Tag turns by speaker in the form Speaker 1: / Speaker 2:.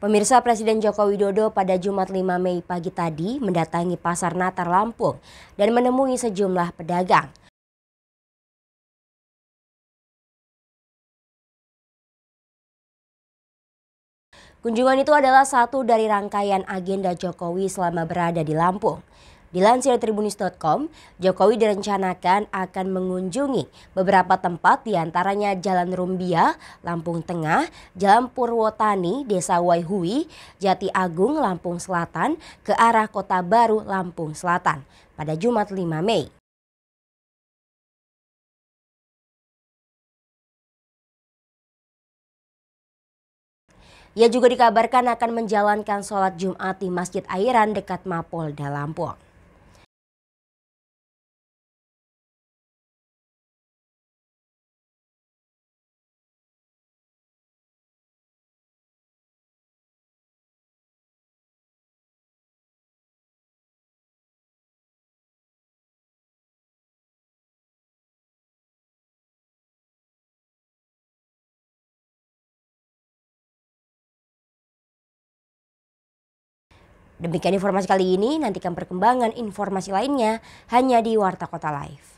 Speaker 1: Pemirsa Presiden Joko Widodo pada Jumat 5 Mei pagi tadi mendatangi Pasar Natar Lampung dan menemui sejumlah pedagang. Kunjungan itu adalah satu dari rangkaian agenda Jokowi selama berada di Lampung. Dilansir tribunis.com, Jokowi direncanakan akan mengunjungi beberapa tempat diantaranya Jalan Rumbia, Lampung Tengah, Jalan Purwotani, Desa Waihui, Jati Agung, Lampung Selatan, ke arah Kota Baru, Lampung Selatan pada Jumat 5 Mei.
Speaker 2: Ia juga dikabarkan akan menjalankan sholat Jumat di Masjid Airan dekat Mapolda Lampung. Demikian informasi kali ini, nantikan perkembangan informasi lainnya hanya di Warta Kota Live.